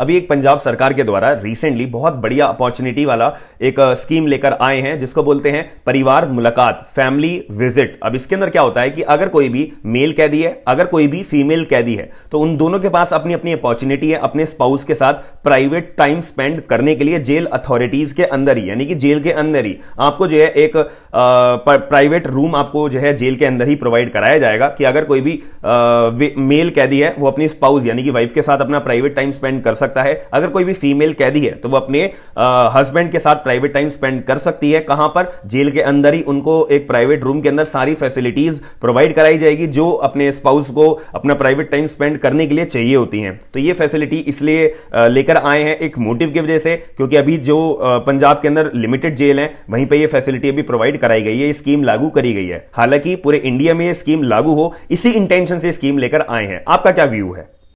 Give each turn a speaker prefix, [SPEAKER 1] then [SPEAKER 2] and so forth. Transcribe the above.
[SPEAKER 1] अभी एक पंजाब सरकार के द्वारा रिसेंटली बहुत बढ़िया अपॉर्चुनिटी वाला एक स्कीम लेकर आए हैं जिसको बोलते हैं परिवार मुलाकात फैमिली विजिट अब इसके अंदर क्या होता है कि अगर कोई भी मेल कैदी है अगर कोई भी फीमेल कैदी है तो उन दोनों के पास अपनी अपनी अपॉर्चुनिटी है अपने स्पाउस के साथ प्राइवेट टाइम स्पेंड करने के लिए जेल अथॉरिटीज के अंदर ही यानी कि जेल के अंदर ही आपको जो है एक प्राइवेट रूम आपको जो है जेल के अंदर ही प्रोवाइड कराया जाएगा कि अगर कोई भी मेल कैदी है वो अपनी स्पाउस यानी कि वाइफ के साथ अपना प्राइवेट टाइम स्पेंड कर सकता सकता है अगर कोई भी फीमेल कैदी है तो वो अपने हस्बैंड के साथ प्राइवेट टाइम स्पेंड कर सकती है कहां पर जेल के अंदर ही उनको एक प्राइवेट रूम के अंदर सारी फैसिलिटीज प्रोवाइड कराई जाएगी जो अपने स्पाउस को अपना प्राइवेट टाइम स्पेंड करने के लिए चाहिए होती है तो ये फैसिलिटी इसलिए लेकर आए हैं एक मोटिव की वजह से क्योंकि अभी जो पंजाब के अंदर लिमिटेड जेल है वहीं पर यह फैसिलिटी अभी प्रोवाइड कराई गई है स्कीम लागू करी गई है हालांकि पूरे इंडिया में यह स्कीम लागू हो इसी इंटेंशन से स्कीम लेकर आए हैं आपका क्या व्यू है